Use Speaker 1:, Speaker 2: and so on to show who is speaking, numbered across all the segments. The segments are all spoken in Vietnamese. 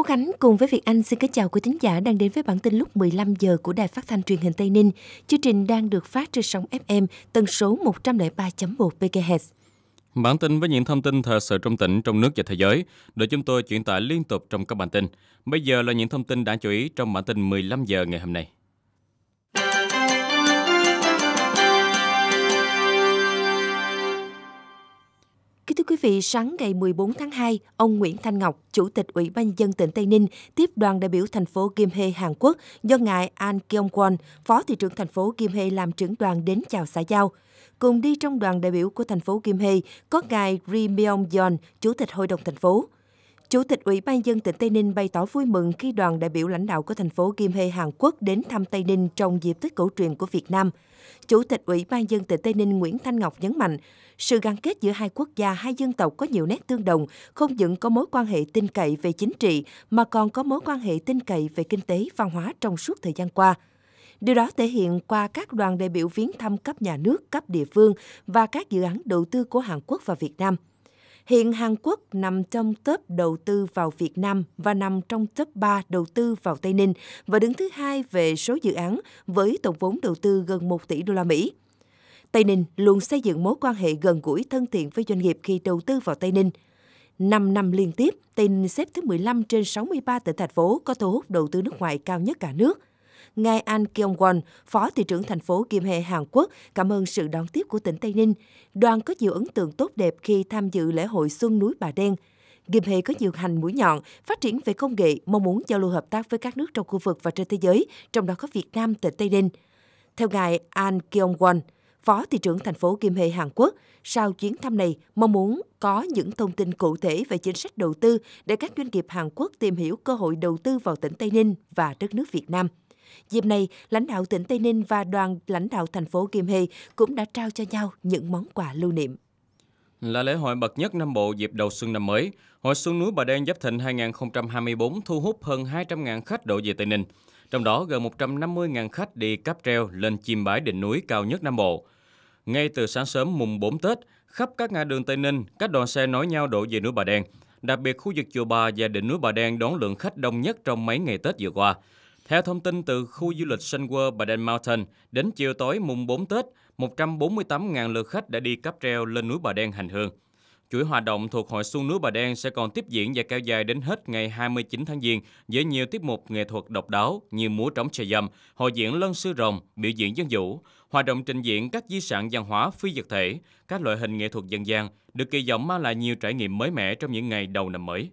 Speaker 1: Phú Khánh cùng với Việt Anh xin kính chào quý thính giả đang đến với bản tin lúc 15 giờ của Đài Phát thanh Truyền hình Tây Ninh. Chương trình đang được phát trên sóng FM tần số 103.1 MHz.
Speaker 2: Bản tin với những thông tin thời sự trong tỉnh, trong nước và thế giới được chúng tôi chuyển tải liên tục trong các bản tin. Bây giờ là những thông tin đáng chú ý trong bản tin 15 giờ ngày hôm nay.
Speaker 1: Kính thưa quý vị, sáng ngày 14 tháng 2, ông Nguyễn Thanh Ngọc, Chủ tịch Ủy ban dân tỉnh Tây Ninh, tiếp đoàn đại biểu thành phố Kim Hê, Hàn Quốc do ngài An Kyung Kwon, Phó Thị trưởng thành phố Kim Hê làm trưởng đoàn đến chào xã giao. Cùng đi trong đoàn đại biểu của thành phố Kim Hê có ngài Ri Myong Yeon, Chủ tịch Hội đồng thành phố. Chủ tịch Ủy ban dân tỉnh Tây Ninh bày tỏ vui mừng khi đoàn đại biểu lãnh đạo của thành phố Kim Hê, Hàn Quốc đến thăm Tây Ninh trong dịp Tết cổ truyền của Việt Nam. Chủ tịch Ủy ban dân tỉnh Tây Ninh Nguyễn Thanh Ngọc nhấn mạnh, sự gắn kết giữa hai quốc gia, hai dân tộc có nhiều nét tương đồng, không những có mối quan hệ tin cậy về chính trị mà còn có mối quan hệ tin cậy về kinh tế, văn hóa trong suốt thời gian qua. Điều đó thể hiện qua các đoàn đại biểu viếng thăm cấp nhà nước, cấp địa phương và các dự án đầu tư của Hàn Quốc và Việt Nam – Hiện Hàn Quốc nằm trong top đầu tư vào Việt Nam và nằm trong top 3 đầu tư vào Tây Ninh và đứng thứ hai về số dự án với tổng vốn đầu tư gần 1 tỷ đô la Mỹ. Tây Ninh luôn xây dựng mối quan hệ gần gũi thân thiện với doanh nghiệp khi đầu tư vào Tây Ninh. 5 năm liên tiếp, Tây Ninh xếp thứ 15 trên 63 tỉnh thành phố có thu hút đầu tư nước ngoài cao nhất cả nước – ngài An Kyong Won, Phó Thị trưởng thành phố Kim Hê, Hàn Quốc, cảm ơn sự đón tiếp của tỉnh Tây Ninh. Đoàn có nhiều ấn tượng tốt đẹp khi tham dự lễ hội Xuân núi Bà Đen. Kim Hê có nhiều hành mũi nhọn, phát triển về công nghệ, mong muốn giao lưu hợp tác với các nước trong khu vực và trên thế giới, trong đó có Việt Nam, tỉnh Tây Ninh. Theo ngài An Kyong Won, Phó Thị trưởng thành phố Kim Hê Hàn Quốc, sau chuyến thăm này mong muốn có những thông tin cụ thể về chính sách đầu tư để các doanh nghiệp Hàn Quốc tìm hiểu cơ hội đầu tư vào tỉnh Tây Ninh và đất nước Việt Nam. Dịp này, lãnh đạo tỉnh Tây Ninh và đoàn lãnh đạo thành phố Kim Hê cũng đã trao cho nhau những món quà lưu niệm.
Speaker 2: Là lễ hội bậc nhất Nam Bộ dịp đầu xuân năm mới, Hội Xuân Núi Bà Đen Giáp Thịnh 2024 thu hút hơn 200.000 khách đổ về Tây Ninh. Trong đó, gần 150.000 khách đi cáp treo lên chim bãi đỉnh núi cao nhất Nam Bộ. Ngay từ sáng sớm mùng 4 Tết, khắp các ngã đường Tây Ninh, các đoàn xe nối nhau đổ về núi Bà Đen. Đặc biệt, khu vực chùa Bà và đỉnh núi Bà Đen đón lượng khách đông nhất trong mấy ngày Tết vừa qua – theo thông tin từ khu du lịch Sunward Baden Mountain, đến chiều tối mùng 4 Tết, 148.000 lượt khách đã đi cáp treo lên núi Bà Đen hành hương. Chuỗi hoạt động thuộc Hội Xuân núi Bà Đen sẽ còn tiếp diễn và kéo dài đến hết ngày 29 tháng Giêng với nhiều tiết mục nghệ thuật độc đáo như múa trống trời dầm, hội diễn lân sư rồng, biểu diễn dân vũ, hoạt động trình diễn các di sản văn hóa phi vật thể, các loại hình nghệ thuật dân gian, được kỳ vọng mang lại nhiều trải nghiệm mới mẻ trong những ngày đầu năm mới.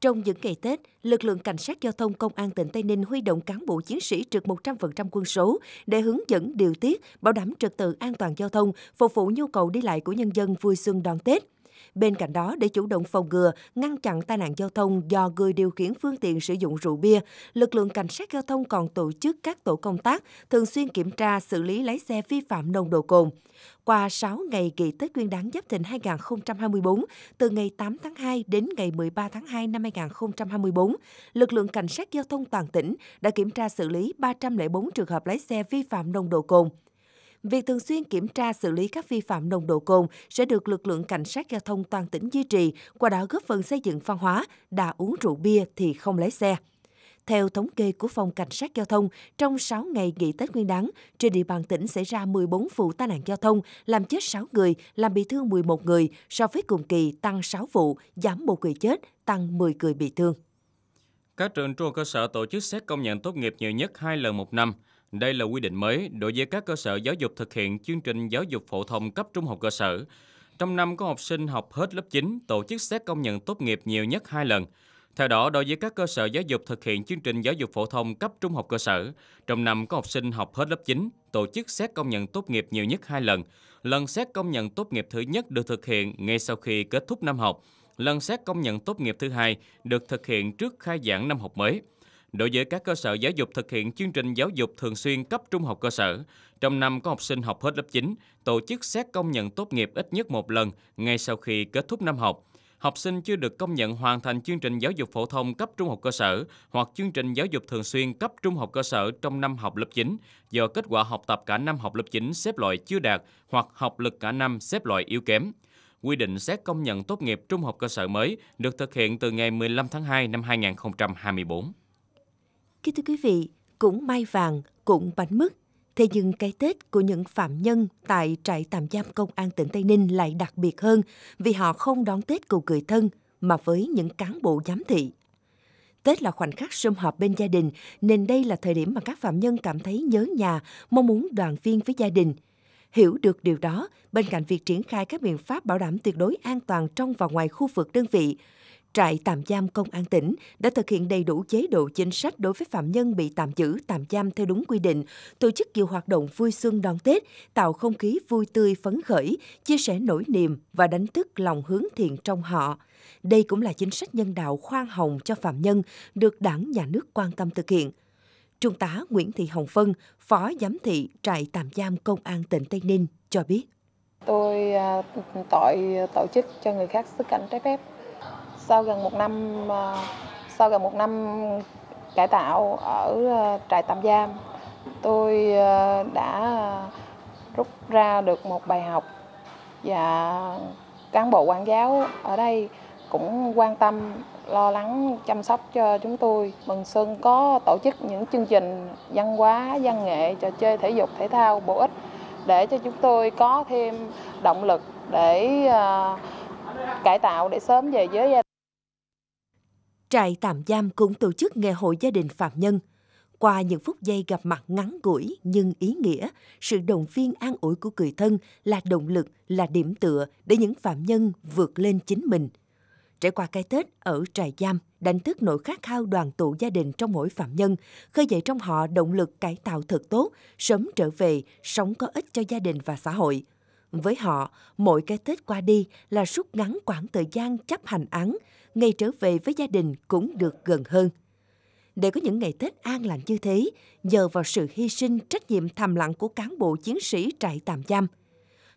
Speaker 1: Trong những ngày Tết, lực lượng cảnh sát giao thông công an tỉnh Tây Ninh huy động cán bộ chiến sĩ trực 100% quân số để hướng dẫn điều tiết, bảo đảm trật tự an toàn giao thông, phục vụ nhu cầu đi lại của nhân dân vui xuân đón Tết. Bên cạnh đó, để chủ động phòng ngừa, ngăn chặn tai nạn giao thông do người điều khiển phương tiện sử dụng rượu bia, lực lượng cảnh sát giao thông còn tổ chức các tổ công tác thường xuyên kiểm tra xử lý lái xe vi phạm nồng độ cồn. Qua 6 ngày kỳ Tết Nguyên đán Giáp Thìn 2024, từ ngày 8 tháng 2 đến ngày 13 tháng 2 năm 2024, lực lượng cảnh sát giao thông toàn tỉnh đã kiểm tra xử lý 304 trường hợp lái xe vi phạm nồng độ cồn. Việc thường xuyên kiểm tra xử lý các vi phạm nồng độ cồn sẽ được lực lượng cảnh sát giao thông toàn tỉnh duy trì, qua đó góp phần xây dựng văn hóa đã uống rượu bia thì không lái xe. Theo thống kê của Phòng Cảnh sát Giao thông, trong 6 ngày nghỉ Tết Nguyên đán, trên địa bàn tỉnh xảy ra 14 vụ tai nạn giao thông, làm chết 6 người, làm bị thương 11 người, so với cùng kỳ tăng 6 vụ, giảm 1 người chết, tăng 10 người bị thương.
Speaker 2: Các trường trung cơ sở tổ chức xét công nhận tốt nghiệp nhiều nhất 2 lần một năm – đây là quy định mới đối với các cơ sở giáo dục thực hiện chương trình giáo dục phổ thông cấp trung học cơ sở. Trong năm có học sinh học hết lớp 9, tổ chức xét công nhận tốt nghiệp nhiều nhất 2 lần. Theo đó, đối với các cơ sở giáo dục thực hiện chương trình giáo dục phổ thông cấp trung học cơ sở, trong năm có học sinh học hết lớp 9, tổ chức xét công nhận tốt nghiệp nhiều nhất 2 lần. Lần xét công nhận tốt nghiệp thứ nhất được thực hiện ngay sau khi kết thúc năm học. Lần xét công nhận tốt nghiệp thứ hai được thực hiện trước khai giảng năm học mới. Đối với các cơ sở giáo dục thực hiện chương trình giáo dục thường xuyên cấp trung học cơ sở, trong năm có học sinh học hết lớp 9, tổ chức xét công nhận tốt nghiệp ít nhất một lần ngay sau khi kết thúc năm học. Học sinh chưa được công nhận hoàn thành chương trình giáo dục phổ thông cấp trung học cơ sở hoặc chương trình giáo dục thường xuyên cấp trung học cơ sở trong năm học lớp 9 do kết quả học tập cả năm học lớp 9 xếp loại chưa đạt hoặc học lực cả năm xếp loại yếu kém quy định xét công nhận tốt nghiệp trung học cơ sở mới được thực hiện từ ngày 15 tháng 2 năm 2024.
Speaker 1: Kính thưa quý vị, cũng may vàng, cũng bánh mứt. Thế nhưng cái Tết của những phạm nhân tại trại tạm giam công an tỉnh Tây Ninh lại đặc biệt hơn vì họ không đón Tết cùng người thân mà với những cán bộ giám thị. Tết là khoảnh khắc sum họp bên gia đình nên đây là thời điểm mà các phạm nhân cảm thấy nhớ nhà, mong muốn đoàn viên với gia đình. Hiểu được điều đó, bên cạnh việc triển khai các biện pháp bảo đảm tuyệt đối an toàn trong và ngoài khu vực đơn vị, trại tạm giam công an tỉnh đã thực hiện đầy đủ chế độ chính sách đối với phạm nhân bị tạm giữ tạm giam theo đúng quy định, tổ chức nhiều hoạt động vui xuân đón Tết, tạo không khí vui tươi phấn khởi, chia sẻ nỗi niềm và đánh thức lòng hướng thiện trong họ. Đây cũng là chính sách nhân đạo khoan hồng cho phạm nhân được đảng nhà nước quan tâm thực hiện. Trung tá Nguyễn Thị Hồng Phân, Phó Giám thị Trại Tạm giam Công an tỉnh Tây Ninh cho biết.
Speaker 3: Tôi à, tội à, tổ chức cho người khác xuất cảnh trái phép sau gần một năm ờ, sau gần một năm cải tạo ở ờ, trại tạm giam tôi ờ, đã rút ra được một bài học và cán bộ quản giáo ở đây cũng quan tâm lo lắng chăm sóc cho chúng tôi mừng xuân có tổ chức những chương trình văn hóa văn nghệ trò chơi thể dục thể thao bổ ích để cho chúng tôi có thêm động lực để cải tạo để sớm về với gia
Speaker 1: Trại tạm giam cũng tổ chức ngày hội gia đình phạm nhân. Qua những phút giây gặp mặt ngắn ngủi nhưng ý nghĩa, sự động viên an ủi của người thân là động lực, là điểm tựa để những phạm nhân vượt lên chính mình. Trải qua cái Tết ở trại giam, đánh thức nỗi khát khao đoàn tụ gia đình trong mỗi phạm nhân, khơi dậy trong họ động lực cải tạo thật tốt, sớm trở về, sống có ích cho gia đình và xã hội. Với họ, mỗi cái Tết qua đi là rút ngắn khoảng thời gian chấp hành án, ngày trở về với gia đình cũng được gần hơn. Để có những ngày Tết an lành như thế, nhờ vào sự hy sinh trách nhiệm thầm lặng của cán bộ chiến sĩ trại tạm giam.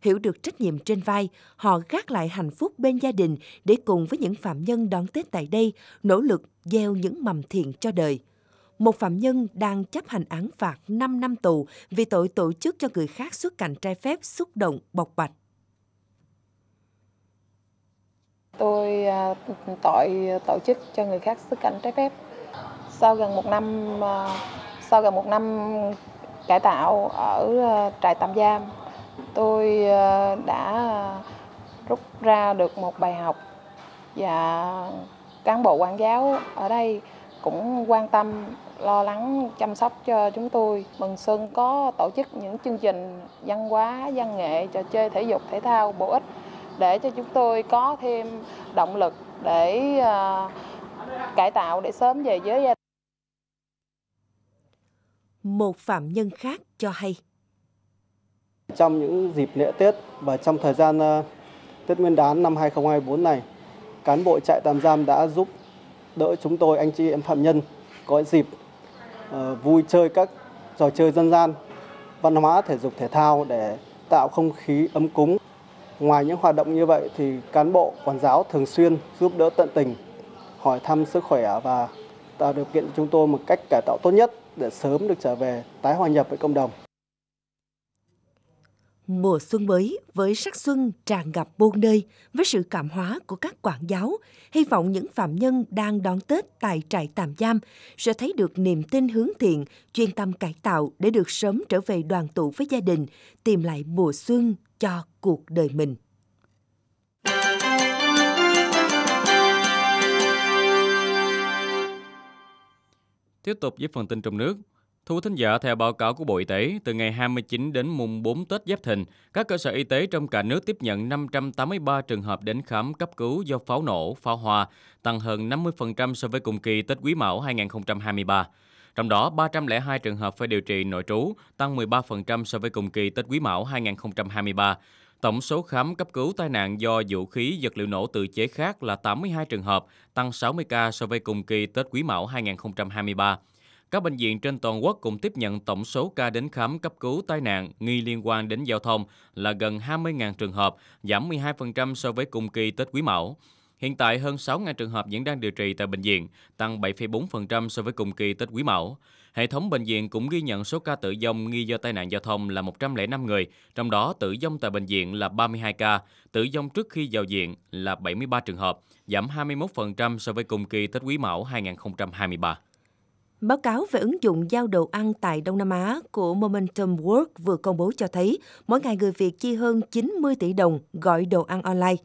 Speaker 1: Hiểu được trách nhiệm trên vai, họ gác lại hạnh phúc bên gia đình để cùng với những phạm nhân đón Tết tại đây, nỗ lực gieo những mầm thiện cho đời một phạm nhân đang chấp hành án phạt 5 năm tù vì tội tổ chức cho người khác xuất cảnh trái phép xúc động, bộc bạch.
Speaker 3: tôi à, tội à, tổ chức cho người khác xuất cảnh trái phép. Sau gần một năm à, sau gần một năm cải tạo ở trại tạm giam, tôi đã rút ra được một bài học và cán bộ quản giáo ở đây cũng quan tâm lo lắng chăm sóc cho chúng tôi. Mừng Xuân có tổ chức những chương trình văn hóa, văn nghệ, trò chơi thể dục thể thao bổ ích để cho chúng tôi có thêm động lực để à, cải tạo để sớm về với gia đình.
Speaker 1: Một phạm nhân khác cho hay. Trong những dịp lễ
Speaker 2: Tết và trong thời gian à, Tết Nguyên đán năm 2024 này, cán bộ trại tạm giam đã giúp đỡ chúng tôi anh chị em phạm nhân có dịp uh, vui chơi các trò chơi dân gian, văn hóa thể dục thể thao để tạo không khí ấm cúng Ngoài những hoạt động như vậy thì cán bộ quản giáo thường xuyên giúp đỡ tận tình, hỏi thăm sức khỏe và tạo điều kiện cho chúng tôi một cách cải tạo tốt nhất để sớm được trở về tái hòa nhập với cộng đồng.
Speaker 1: Mùa xuân mới với sắc xuân tràn ngập buôn nơi với sự cảm hóa của các quản giáo, hy vọng những phạm nhân đang đón Tết tại trại tạm giam sẽ thấy được niềm tin hướng thiện, chuyên tâm cải tạo để được sớm trở về đoàn tụ với gia đình, tìm lại mùa xuân cho cuộc đời mình.
Speaker 2: Tiếp tục với phần tin trong nước. thu thính giả, theo báo cáo của Bộ Y tế, từ ngày 29 đến mùng 4 Tết Giáp Thìn, các cơ sở y tế trong cả nước tiếp nhận 583 trường hợp đến khám cấp cứu do pháo nổ, pháo hoa, tăng hơn 50% so với cùng kỳ Tết Quý Mão 2023. Trong đó, 302 trường hợp phải điều trị nội trú, tăng 13% so với cùng kỳ Tết Quý Mão 2023. Tổng số khám cấp cứu tai nạn do vũ khí vật liệu nổ tự chế khác là 82 trường hợp, tăng 60 ca so với cùng kỳ Tết Quý Mão 2023. Các bệnh viện trên toàn quốc cũng tiếp nhận tổng số ca đến khám cấp cứu tai nạn nghi liên quan đến giao thông là gần 20.000 trường hợp, giảm 12% so với cùng kỳ Tết Quý Mão. Hiện tại hơn 6.000 trường hợp vẫn đang điều trị tại bệnh viện, tăng 7,4% so với cùng kỳ Tết Quý Mão. Hệ thống bệnh viện cũng ghi nhận số ca tử vong nghi do tai nạn giao thông là 105 người, trong đó tử vong tại bệnh viện là 32 ca, tử vong trước khi vào viện là 73 trường hợp, giảm 21% so với cùng kỳ Tết Quý Mão 2023.
Speaker 1: Báo cáo về ứng dụng giao đồ ăn tại Đông Nam Á của Momentum work vừa công bố cho thấy mỗi ngày người Việt chi hơn 90 tỷ đồng gọi đồ ăn online.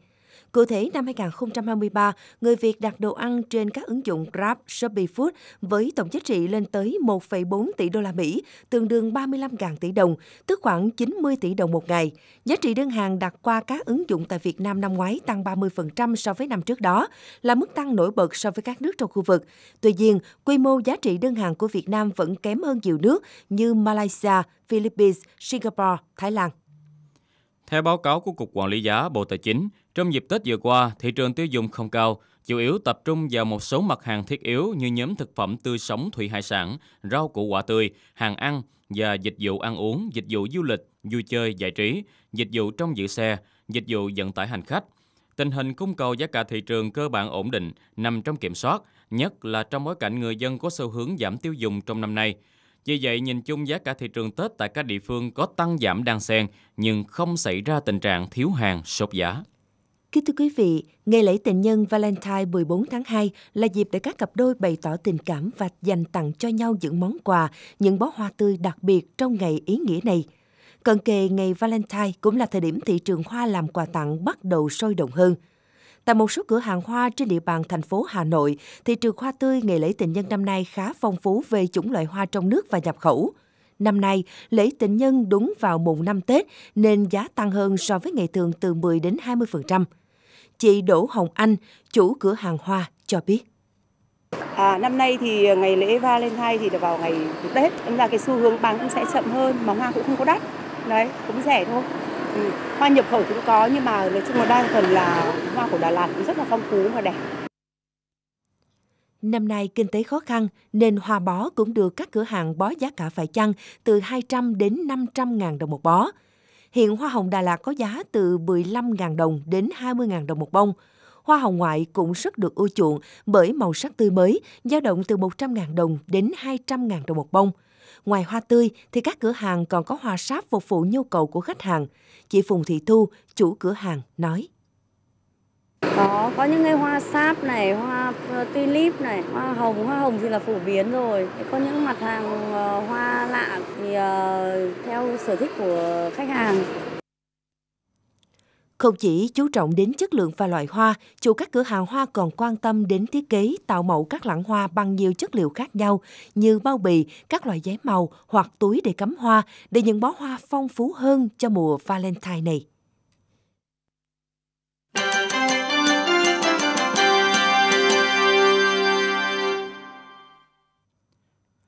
Speaker 1: Cụ thể, năm 2023, người Việt đặt đồ ăn trên các ứng dụng Grab, Shopee Food với tổng giá trị lên tới 1,4 tỷ đô la Mỹ, tương đương 35.000 tỷ đồng, tức khoảng 90 tỷ đồng một ngày. Giá trị đơn hàng đặt qua các ứng dụng tại Việt Nam năm ngoái tăng 30% so với năm trước đó, là mức tăng nổi bật so với các nước trong khu vực. Tuy nhiên, quy mô giá trị đơn hàng của Việt Nam vẫn kém hơn nhiều nước như Malaysia, Philippines, Singapore, Thái Lan.
Speaker 2: Theo báo cáo của Cục Quản lý giá Bộ Tài chính, trong dịp Tết vừa qua, thị trường tiêu dùng không cao, chủ yếu tập trung vào một số mặt hàng thiết yếu như nhóm thực phẩm tươi sống thủy hải sản, rau củ quả tươi, hàng ăn và dịch vụ ăn uống, dịch vụ du lịch, vui chơi, giải trí, dịch vụ trong giữ xe, dịch vụ vận tải hành khách. Tình hình cung cầu giá cả thị trường cơ bản ổn định, nằm trong kiểm soát, nhất là trong bối cảnh người dân có xu hướng giảm tiêu dùng trong năm nay – vì vậy, nhìn chung giá cả thị trường Tết tại các địa phương có tăng giảm đan xen nhưng không xảy ra tình trạng thiếu hàng, sốt giá.
Speaker 1: Kính thưa quý vị, ngày lễ tình nhân Valentine 14 tháng 2 là dịp để các cặp đôi bày tỏ tình cảm và dành tặng cho nhau những món quà, những bó hoa tươi đặc biệt trong ngày ý nghĩa này. Cận kề ngày Valentine cũng là thời điểm thị trường hoa làm quà tặng bắt đầu sôi động hơn – Tại một số cửa hàng hoa trên địa bàn thành phố Hà Nội, thị trường hoa tươi ngày lễ tình nhân năm nay khá phong phú về chủng loại hoa trong nước và nhập khẩu. Năm nay, lễ tình nhân đúng vào mùng năm Tết nên giá tăng hơn so với ngày thường từ 10 đến 20%. Chị Đỗ Hồng Anh, chủ cửa hàng hoa, cho biết. À, năm nay thì à, ngày lễ Valentine thì là vào ngày Tết, nên là cái xu hướng bán cũng sẽ chậm hơn mà hoa cũng không có đắt. Đấy, cũng rẻ thôi. Hoa nhập khẩu cũng có nhưng mà nói chung là đa phần là hoa của Đà Lạt cũng rất là phong phú và đẹp. Năm nay kinh tế khó khăn nên hoa bó cũng được các cửa hàng bó giá cả phải chăng từ 200 đến 500 ngàn đồng một bó. Hiện hoa hồng Đà Lạt có giá từ 15.000 đồng đến 20.000 đồng một bông. Hoa hồng ngoại cũng rất được ưa chuộng bởi màu sắc tươi mới, dao động từ 100.000 đồng đến 200.000 đồng một bông. Ngoài hoa tươi thì các cửa hàng còn có hoa sáp phục vụ nhu cầu của khách hàng. Chị Phùng Thị Thu, chủ cửa hàng, nói. Có, có những cái hoa sáp này, hoa ờ, tulip này, hoa hồng, hoa hồng thì là phổ biến rồi. Có những mặt hàng ờ, hoa lạ thì ờ, theo sở thích của khách hàng. Không chỉ chú trọng đến chất lượng và loại hoa, chủ các cửa hàng hoa còn quan tâm đến thiết kế tạo mẫu các lẵng hoa bằng nhiều chất liệu khác nhau như bao bì, các loại giấy màu hoặc túi để cắm hoa để những bó hoa phong phú hơn cho mùa Valentine này.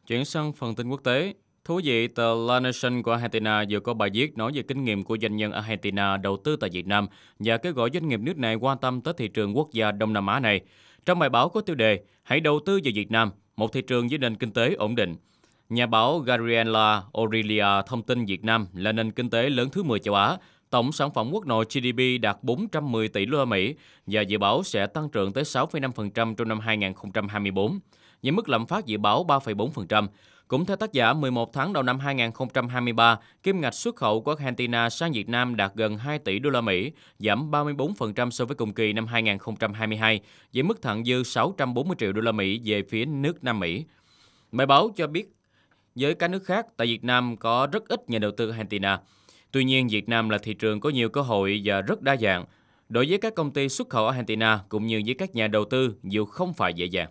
Speaker 2: Chuyển sang phần tin quốc tế, Thú vị, tờ La Nation của Argentina vừa có bài viết nói về kinh nghiệm của doanh nhân Argentina đầu tư tại Việt Nam và kêu gọi doanh nghiệp nước này quan tâm tới thị trường quốc gia Đông Nam Á này. Trong bài báo có tiêu đề Hãy đầu tư vào Việt Nam, một thị trường với nền kinh tế ổn định. Nhà báo Gabriela Aurelia thông tin Việt Nam là nền kinh tế lớn thứ 10 châu Á, tổng sản phẩm quốc nội GDP đạt 410 tỷ đô la Mỹ và dự báo sẽ tăng trưởng tới 6,5% trong năm 2024, với mức lạm phát dự báo 3,4%. Cũng theo tác giả, 11 tháng đầu năm 2023, kim ngạch xuất khẩu của Argentina sang Việt Nam đạt gần 2 tỷ đô la Mỹ, giảm 34% so với cùng kỳ năm 2022, với mức thặng dư 640 triệu đô la Mỹ về phía nước Nam Mỹ. Bài báo cho biết với các nước khác, tại Việt Nam có rất ít nhà đầu tư Argentina. Tuy nhiên, Việt Nam là thị trường có nhiều cơ hội và rất đa dạng. Đối với các công ty xuất khẩu Argentina cũng như với các nhà đầu tư, dù không phải dễ dàng.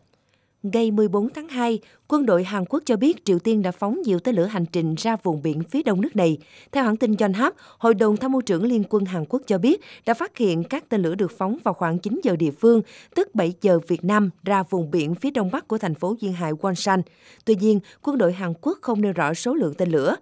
Speaker 1: Ngày 14 tháng 2, quân đội Hàn Quốc cho biết Triều Tiên đã phóng nhiều tên lửa hành trình ra vùng biển phía đông nước này. Theo hãng tin Yonhap, Hội đồng Tham mưu trưởng Liên quân Hàn Quốc cho biết đã phát hiện các tên lửa được phóng vào khoảng 9 giờ địa phương, tức 7 giờ Việt Nam, ra vùng biển phía đông bắc của thành phố duyên hải Wonsan. Tuy nhiên, quân đội Hàn Quốc không nêu rõ số lượng tên lửa.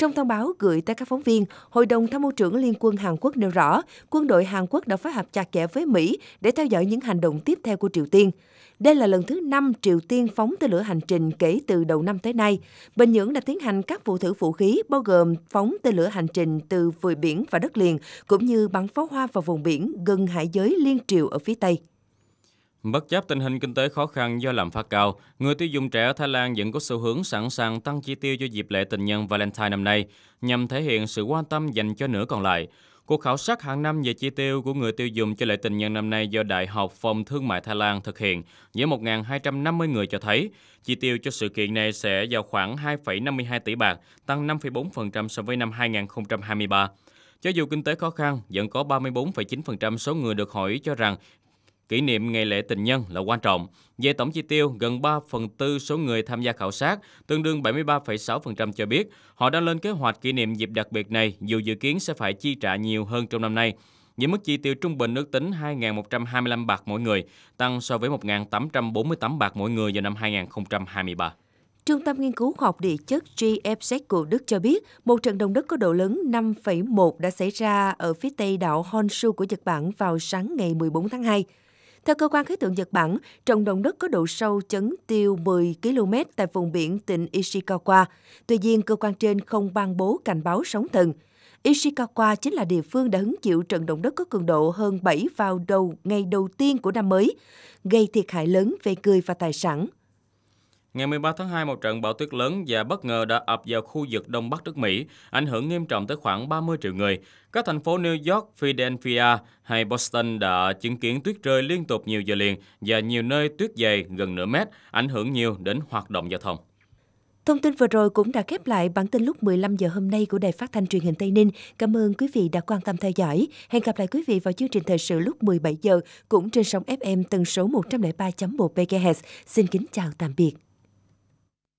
Speaker 1: Trong thông báo gửi tới các phóng viên, Hội đồng Tham mưu trưởng Liên quân Hàn Quốc nêu rõ, quân đội Hàn Quốc đã phối hợp chặt chẽ với Mỹ để theo dõi những hành động tiếp theo của Triều Tiên. Đây là lần thứ 5 Triều Tiên phóng tên lửa hành trình kể từ đầu năm tới nay. Bình Nhưỡng đã tiến hành các vụ thử vũ khí bao gồm phóng tên lửa hành trình từ vùi biển và đất liền, cũng như bắn pháo hoa vào vùng biển gần hải giới liên triều ở phía Tây.
Speaker 2: Bất chấp tình hình kinh tế khó khăn do lạm phát cao, người tiêu dùng trẻ ở Thái Lan vẫn có xu hướng sẵn sàng tăng chi tiêu cho dịp lễ tình nhân Valentine năm nay, nhằm thể hiện sự quan tâm dành cho nửa còn lại. Cuộc khảo sát hàng năm về chi tiêu của người tiêu dùng cho lễ tình nhân năm nay do Đại học Phòng Thương mại Thái Lan thực hiện với 1.250 người cho thấy chi tiêu cho sự kiện này sẽ vào khoảng 2,52 tỷ bạc, tăng 5,4% so với năm 2023. Cho dù kinh tế khó khăn, vẫn có 34,9% số người được hỏi cho rằng Kỷ niệm ngày lễ tình nhân là quan trọng. Về tổng chi tiêu, gần 3 phần tư số người tham gia khảo sát, tương đương 73,6% cho biết họ đang lên kế hoạch kỷ niệm dịp đặc biệt này dù dự kiến sẽ phải chi trả nhiều hơn trong năm nay với mức chi tiêu trung bình ước tính 2.125 bạc mỗi người, tăng so với 1.848 bạc mỗi người vào năm 2023.
Speaker 1: Trung tâm Nghiên cứu Khoa học Địa chất GFZ của Đức cho biết một trận động đất có độ lớn 5,1 đã xảy ra ở phía tây đảo Honshu của Nhật Bản vào sáng ngày 14 tháng 2. Theo cơ quan khí tượng Nhật Bản, trận động đất có độ sâu chấn tiêu 10 km tại vùng biển tỉnh Ishikawa. Tuy nhiên, cơ quan trên không ban bố cảnh báo sóng thần. Ishikawa chính là địa phương đã hứng chịu trận động đất có cường độ hơn 7 vào đầu ngày đầu tiên của năm mới, gây thiệt hại lớn về người và tài sản.
Speaker 2: Ngày 13 tháng 2, một trận bão tuyết lớn và bất ngờ đã ập vào khu vực Đông Bắc nước Mỹ, ảnh hưởng nghiêm trọng tới khoảng 30 triệu người. Các thành phố New York, Philadelphia hay Boston đã chứng kiến tuyết rơi liên tục nhiều giờ liền và nhiều nơi tuyết dày gần nửa mét, ảnh hưởng nhiều đến hoạt động giao thông.
Speaker 1: Thông tin vừa rồi cũng đã khép lại bản tin lúc 15 giờ hôm nay của Đài Phát thanh Truyền hình Tây Ninh. Cảm ơn quý vị đã quan tâm theo dõi. Hẹn gặp lại quý vị vào chương trình thời sự lúc 17 giờ cũng trên sóng FM tần số 103.1 MHz. Xin kính chào tạm biệt.